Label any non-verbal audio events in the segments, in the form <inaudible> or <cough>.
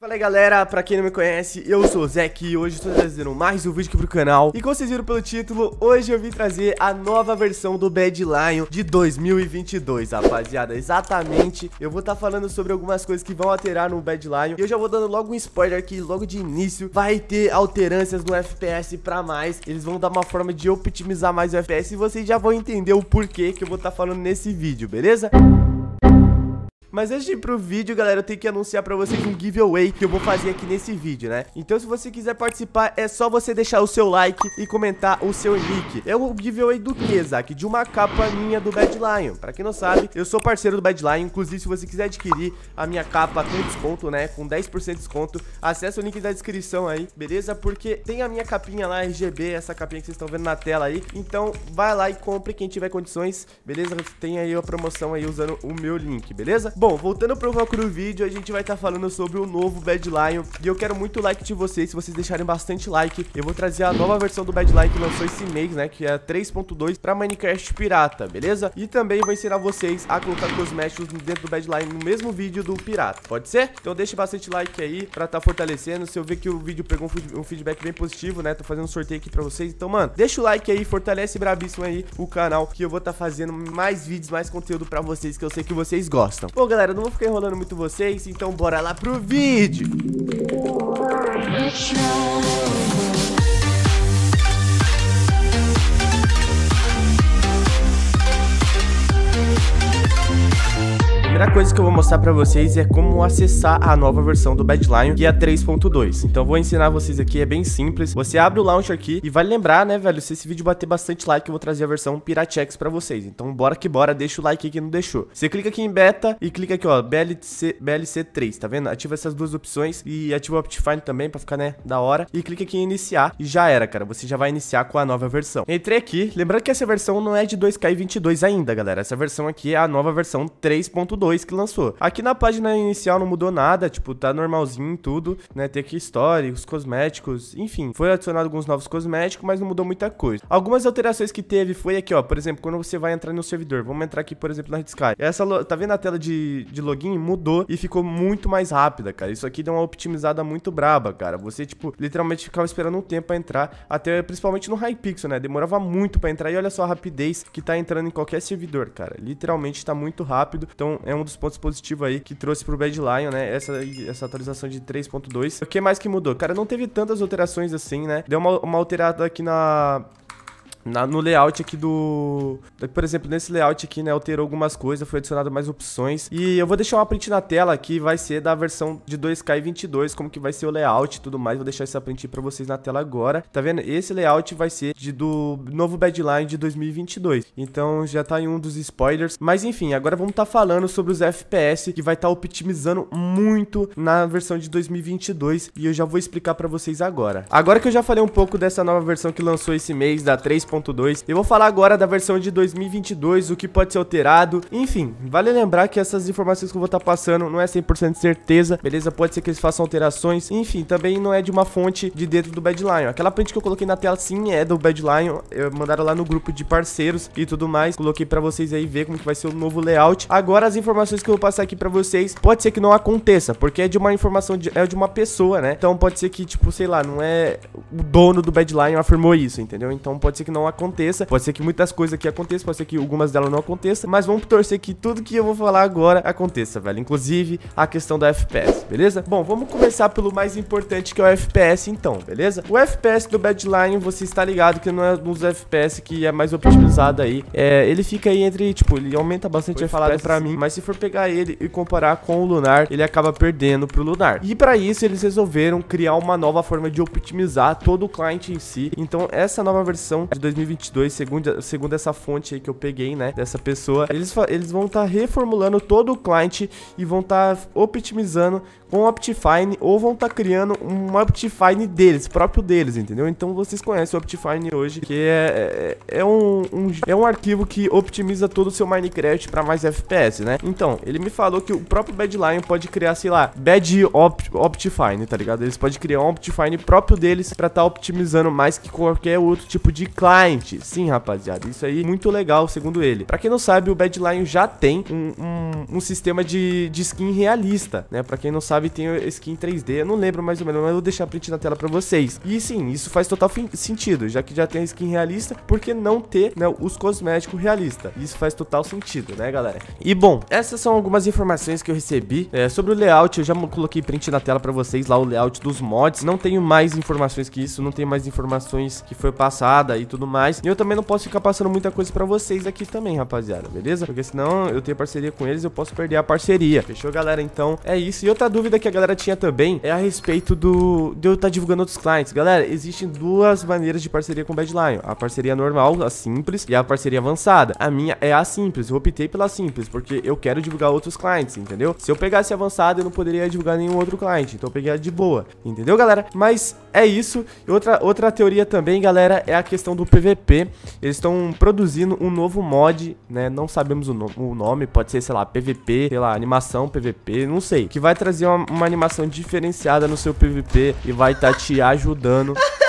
Fala aí galera, pra quem não me conhece, eu sou o Zek e hoje estou trazendo mais um vídeo aqui pro canal E como vocês viram pelo título, hoje eu vim trazer a nova versão do Bad Lion de 2022, rapaziada Exatamente, eu vou estar tá falando sobre algumas coisas que vão alterar no Bad Lion E eu já vou dando logo um spoiler aqui, logo de início Vai ter alterâncias no FPS pra mais Eles vão dar uma forma de optimizar mais o FPS E vocês já vão entender o porquê que eu vou estar tá falando nesse vídeo, beleza? Música mas antes de ir pro vídeo, galera, eu tenho que anunciar pra vocês um giveaway que eu vou fazer aqui nesse vídeo, né? Então, se você quiser participar, é só você deixar o seu like e comentar o seu nick. É o giveaway do que, Zac? De uma capa minha do Bad Lion. Pra quem não sabe, eu sou parceiro do Bad Lion. Inclusive, se você quiser adquirir a minha capa com desconto, né? Com 10% de desconto, acessa o link da descrição aí, beleza? Porque tem a minha capinha lá, RGB, essa capinha que vocês estão vendo na tela aí. Então, vai lá e compre quem tiver condições, beleza? Tem aí a promoção aí usando o meu link, beleza? Bom, voltando pro foco do vídeo, a gente vai estar tá falando sobre o novo Bad Lion. E eu quero muito like de vocês, se vocês deixarem bastante like. Eu vou trazer a nova versão do Bad Lion que lançou esse mês, né? Que é 3.2 pra Minecraft Pirata, beleza? E também vou ensinar vocês a colocar cosméticos dentro do Bad Lion no mesmo vídeo do Pirata, pode ser? Então deixe bastante like aí pra tá fortalecendo. Se eu ver que o vídeo pegou um feedback bem positivo, né? Tô fazendo um sorteio aqui pra vocês. Então, mano, deixa o like aí, fortalece bravíssimo aí o canal que eu vou estar tá fazendo mais vídeos, mais conteúdo pra vocês que eu sei que vocês gostam. Bom, galera, não vou ficar enrolando muito vocês, então bora lá pro vídeo! Música coisa que eu vou mostrar pra vocês é como acessar a nova versão do Badline, que é a 3.2. Então vou ensinar vocês aqui, é bem simples. Você abre o launcher aqui e vale lembrar, né, velho, se esse vídeo bater bastante like, eu vou trazer a versão Piratex pra vocês. Então bora que bora, deixa o like aqui não deixou. Você clica aqui em beta e clica aqui, ó, BLC, BLC3, tá vendo? Ativa essas duas opções e ativa o Optifine também pra ficar, né, da hora. E clica aqui em iniciar e já era, cara. Você já vai iniciar com a nova versão. Entrei aqui, lembrando que essa versão não é de 2K22 ainda, galera. Essa versão aqui é a nova versão 3.2, que lançou. Aqui na página inicial não mudou nada, tipo, tá normalzinho tudo, né? Tem aqui história, os cosméticos, enfim. Foi adicionado alguns novos cosméticos, mas não mudou muita coisa. Algumas alterações que teve foi aqui, ó, por exemplo, quando você vai entrar no servidor, vamos entrar aqui, por exemplo, na Sky. Essa, tá vendo a tela de, de login? Mudou e ficou muito mais rápida, cara. Isso aqui deu uma optimizada muito braba, cara. Você, tipo, literalmente ficava esperando um tempo pra entrar, até principalmente no Hypixel, né? Demorava muito pra entrar e olha só a rapidez que tá entrando em qualquer servidor, cara. Literalmente tá muito rápido, então é um dos pontos positivos aí que trouxe pro Bad Lion, né? Essa, essa atualização de 3.2. O que mais que mudou? Cara, não teve tantas alterações assim, né? Deu uma, uma alterada aqui na na, no layout aqui do... Por exemplo, nesse layout aqui, né, alterou algumas coisas, foi adicionado mais opções. E eu vou deixar uma print na tela que vai ser da versão de 2K e 22, como que vai ser o layout e tudo mais. Vou deixar essa print pra vocês na tela agora. Tá vendo? Esse layout vai ser de, do novo Badline de 2022. Então já tá em um dos spoilers. Mas enfim, agora vamos tá falando sobre os FPS, que vai tá optimizando muito na versão de 2022. E eu já vou explicar pra vocês agora. Agora que eu já falei um pouco dessa nova versão que lançou esse mês, da 3 eu vou falar agora da versão de 2022, o que pode ser alterado. Enfim, vale lembrar que essas informações que eu vou estar tá passando não é 100% certeza, beleza? Pode ser que eles façam alterações. Enfim, também não é de uma fonte de dentro do Bad Lion. Aquela print que eu coloquei na tela sim é do Bad Lion. Eu é, mandaram lá no grupo de parceiros e tudo mais. Coloquei pra vocês aí ver como que vai ser o novo layout. Agora as informações que eu vou passar aqui pra vocês, pode ser que não aconteça, porque é de uma informação, de, é de uma pessoa, né? Então pode ser que, tipo, sei lá, não é o dono do Bad Lion afirmou isso, entendeu? Então pode ser que não não aconteça. Pode ser que muitas coisas aqui aconteçam, pode ser que algumas delas não aconteçam, mas vamos torcer que tudo que eu vou falar agora aconteça, velho. Inclusive a questão da FPS, beleza? Bom, vamos começar pelo mais importante que é o FPS então, beleza? O FPS do Badline, você está ligado que não é um dos FPS que é mais otimizado aí. É, ele fica aí entre, tipo, ele aumenta bastante a falada pra mim, mas se for pegar ele e comparar com o Lunar, ele acaba perdendo pro Lunar. E para isso, eles resolveram criar uma nova forma de otimizar todo o client em si. Então, essa nova versão de 2022, segundo, segundo essa fonte aí que eu peguei, né, dessa pessoa, eles, eles vão estar tá reformulando todo o client e vão estar tá optimizando um Optifine ou vão estar tá criando um Optifine deles, próprio deles, entendeu? Então vocês conhecem o Optifine hoje, que é, é, é um, um, é um arquivo que optimiza todo o seu Minecraft para mais FPS, né? Então, ele me falou que o próprio Badline pode criar, sei lá, Bad Opt, Optifine, tá ligado? Eles podem criar um Optifine próprio deles para estar tá optimizando mais que qualquer outro tipo de client. Sim, rapaziada, isso aí é muito legal, segundo ele. Para quem não sabe, o Badline já tem um, um, um sistema de, de skin realista, né? Para quem não sabe, sabe, tem skin 3D. Eu não lembro mais ou menos, mas eu vou deixar print na tela pra vocês. E sim, isso faz total sentido, já que já tem a skin realista, por que não ter né, os cosméticos realistas? Isso faz total sentido, né, galera? E bom, essas são algumas informações que eu recebi é, sobre o layout. Eu já coloquei print na tela pra vocês lá, o layout dos mods. Não tenho mais informações que isso, não tenho mais informações que foi passada e tudo mais. E eu também não posso ficar passando muita coisa pra vocês aqui também, rapaziada, beleza? Porque senão eu tenho parceria com eles, eu posso perder a parceria. Fechou, galera? Então é isso. E outra dúvida dúvida que a galera tinha também é a respeito do de eu estar tá divulgando outros clientes. Galera, existem duas maneiras de parceria com o Bad Lion. A parceria normal, a simples, e a parceria avançada. A minha é a simples. Eu optei pela simples, porque eu quero divulgar outros clientes, entendeu? Se eu pegasse avançada, eu não poderia divulgar nenhum outro cliente. Então eu peguei a de boa, entendeu, galera? Mas é isso. outra, outra teoria também, galera, é a questão do PVP. Eles estão produzindo um novo mod, né? Não sabemos o, no o nome, pode ser, sei lá, PVP, sei lá, animação PVP, não sei. Que vai trazer uma uma, animação diferenciada no seu PVP e vai estar tá te ajudando <laughs>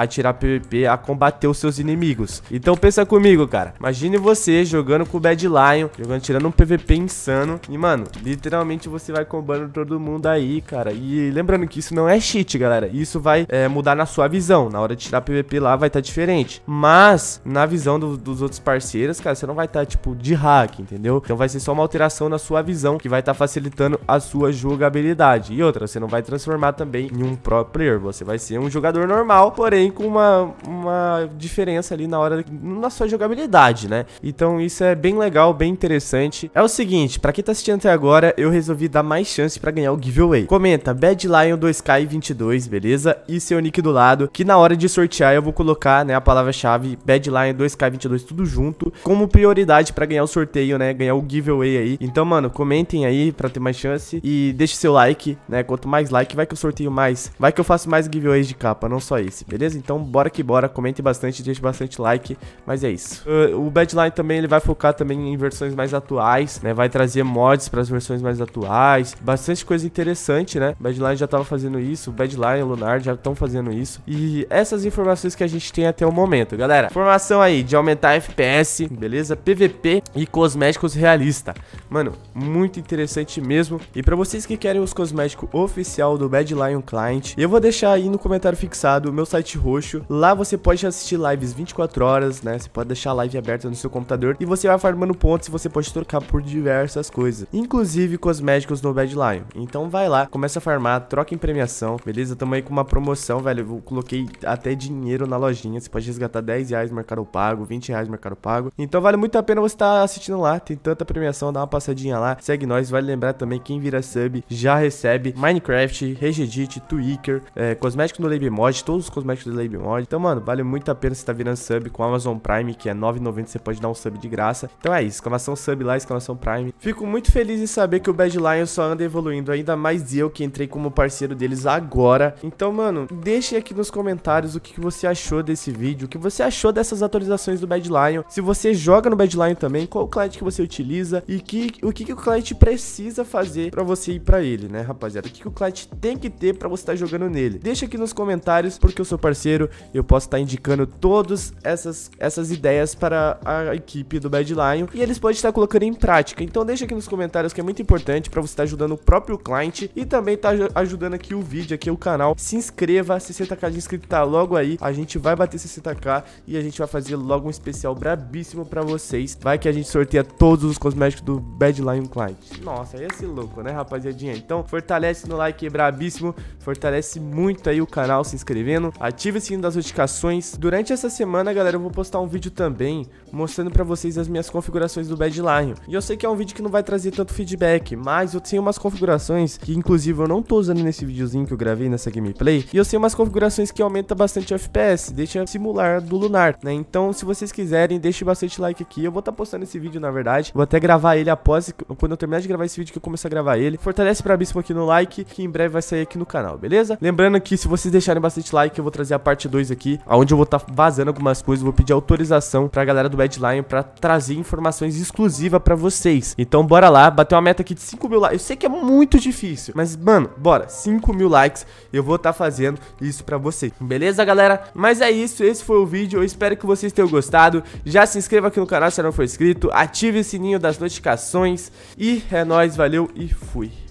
a tirar PVP, a combater os seus inimigos. Então pensa comigo, cara. Imagine você jogando com o Bad Lion, jogando, tirando um PVP insano. E, mano, literalmente você vai combando todo mundo aí, cara. E lembrando que isso não é cheat, galera. Isso vai é, mudar na sua visão. Na hora de tirar PVP lá vai estar tá diferente. Mas, na visão do, dos outros parceiros, cara, você não vai estar, tá, tipo, de hack, entendeu? Então vai ser só uma alteração na sua visão que vai estar tá facilitando a sua jogabilidade. E outra, você não vai transformar também em um pro player. Você vai ser um jogador normal, porém vem com uma, uma diferença ali na hora na sua jogabilidade, né? Então isso é bem legal, bem interessante. É o seguinte, para quem tá assistindo até agora, eu resolvi dar mais chance para ganhar o giveaway. Comenta Bad Lion 2K22, beleza? E seu nick do lado, que na hora de sortear eu vou colocar, né, a palavra-chave Bad Lion 2K22 tudo junto, como prioridade para ganhar o sorteio, né, ganhar o giveaway aí. Então, mano, comentem aí para ter mais chance e deixe seu like, né? Quanto mais like, vai que eu sorteio mais, vai que eu faço mais giveaways de capa, não só esse, beleza? Então bora que bora, comente bastante, deixe bastante like, mas é isso. Uh, o Badline também ele vai focar também em versões mais atuais, né? Vai trazer mods para as versões mais atuais, bastante coisa interessante, né? Badline já tava fazendo isso, Badline, Lunar já estão fazendo isso. E essas informações que a gente tem até o momento, galera. Informação aí de aumentar FPS, beleza? PVP e cosméticos realista. Mano, muito interessante mesmo. E para vocês que querem os cosméticos oficial do Badline Client, eu vou deixar aí no comentário fixado o meu site roxo. Lá você pode assistir lives 24 horas, né? Você pode deixar a live aberta no seu computador e você vai farmando pontos e você pode trocar por diversas coisas, inclusive cosméticos no Bad Lion. Então vai lá, começa a farmar, troca em premiação, beleza? Tamo aí com uma promoção, velho. Eu coloquei até dinheiro na lojinha. Você pode resgatar 10 reais mercado pago, 20 reais mercado pago. Então vale muito a pena você estar tá assistindo lá. Tem tanta premiação, dá uma passadinha lá. Segue nós, vale lembrar também quem vira sub já recebe Minecraft, Regedit, Tweaker, é, cosméticos no Labemod, todos os cosméticos do Slave Mod. Então, mano, vale muito a pena você estar tá virando sub com Amazon Prime, que é 9,90, você pode dar um sub de graça. Então é isso, exclamação sub lá, exclamação Prime. Fico muito feliz em saber que o Bad Lion só anda evoluindo, ainda mais eu que entrei como parceiro deles agora. Então, mano, deixe aqui nos comentários o que, que você achou desse vídeo, o que você achou dessas atualizações do Bad Lion, se você joga no Bad Lion também, qual o cliente que você utiliza e que, o que, que o cliente precisa fazer para você ir para ele, né, rapaziada? O que, que o cliente tem que ter para você estar tá jogando nele? Deixa aqui nos comentários, porque eu sou parceiro parceiro, eu posso estar tá indicando todas essas, essas ideias para a equipe do Bad Lion e eles podem estar colocando em prática. Então deixa aqui nos comentários que é muito importante para você estar tá ajudando o próprio cliente e também tá ajudando aqui o vídeo, aqui o canal. Se inscreva, 60k de inscrito tá logo aí. A gente vai bater 60k e a gente vai fazer logo um especial brabíssimo para vocês. Vai que a gente sorteia todos os cosméticos do Bad Lion Client. Nossa, ia ser louco, né, rapaziadinha? Então fortalece no like brabíssimo, fortalece muito aí o canal se inscrevendo, ativa ative o sininho assim, das notificações. Durante essa semana, galera, eu vou postar um vídeo também mostrando pra vocês as minhas configurações do Badline. E eu sei que é um vídeo que não vai trazer tanto feedback, mas eu tenho umas configurações que, inclusive, eu não tô usando nesse videozinho que eu gravei nessa gameplay. E eu tenho umas configurações que aumenta bastante o FPS, deixa simular do Lunar, né? Então, se vocês quiserem, deixe bastante like aqui. Eu vou estar tá postando esse vídeo, na verdade. Vou até gravar ele após, quando eu terminar de gravar esse vídeo que eu começar a gravar ele. Fortalece pra Bispo aqui no like, que em breve vai sair aqui no canal, beleza? Lembrando que se vocês deixarem bastante like, eu vou trazer a a parte 2 aqui, onde eu vou estar tá vazando algumas coisas, vou pedir autorização pra galera do Bad pra trazer informações exclusivas pra vocês. Então bora lá, bater uma meta aqui de 5 mil likes. Eu sei que é muito difícil, mas mano, bora, 5 mil likes, eu vou estar tá fazendo isso pra vocês. Beleza, galera? Mas é isso, esse foi o vídeo, eu espero que vocês tenham gostado. Já se inscreva aqui no canal se não for inscrito, ative o sininho das notificações e é nóis, valeu e fui.